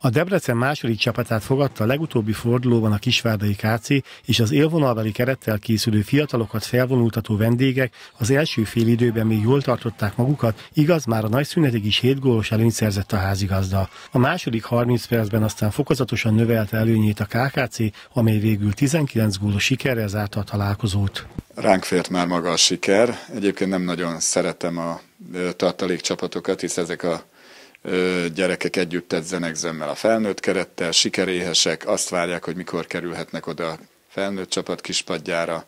A Debrecen második csapatát fogadta a legutóbbi fordulóban a Kisvárdai KC és az élvonalbeli kerettel készülő fiatalokat felvonultató vendégek az első fél időben még jól tartották magukat, igaz már a nagy szünetig is 7 gólos előnyt szerzett a házigazda. A második 30 percben aztán fokozatosan növelte előnyét a KKC, amely végül 19 gólos sikerrel zárta a találkozót. Ránk fért már maga a siker. Egyébként nem nagyon szeretem a tartalékcsapatokat, hisz ezek a gyerekek együtt edzenek zömmel a felnőtt kerettel, sikeréhesek, azt várják, hogy mikor kerülhetnek oda a felnőtt csapat kispadjára,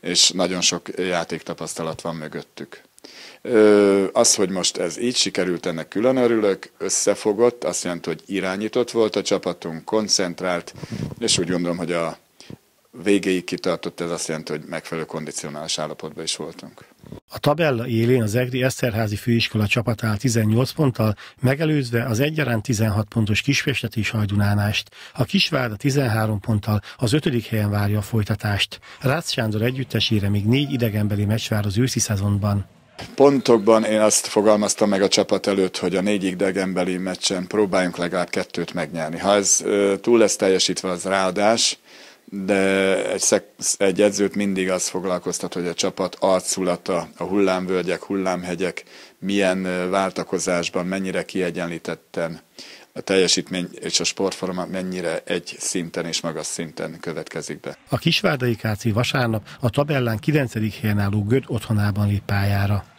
és nagyon sok játéktapasztalat van mögöttük. Az, hogy most ez így sikerült, ennek külön örülök, összefogott, azt jelenti, hogy irányított volt a csapatunk, koncentrált, és úgy gondolom, hogy a végéig kitartott, ez azt jelenti, hogy megfelelő kondicionális állapotban is voltunk. A tabella élén az EGRI Eszterházi főiskola csapat áll 18 ponttal, megelőzve az egyaránt 16 pontos Kispestet és Hajdunánást. A Kisvárda 13 ponttal az ötödik helyen várja a folytatást. Rácz Sándor együttesére még négy idegenbeli meccs vár az őszi szezonban. Pontokban én azt fogalmaztam meg a csapat előtt, hogy a négyik idegenbeli meccsen próbáljunk legalább kettőt megnyerni. Ha ez túl lesz teljesítve, az ráadás, de egy, szek, egy edzőt mindig az foglalkoztat, hogy a csapat arculata, a hullámvölgyek, hullámhegyek milyen váltakozásban, mennyire kiegyenlítetten a teljesítmény és a sportforma mennyire egy szinten és magas szinten következik be. A Kisvárdai Káci vasárnap a tabellán 9. helyen álló Göd otthonában lép pályára.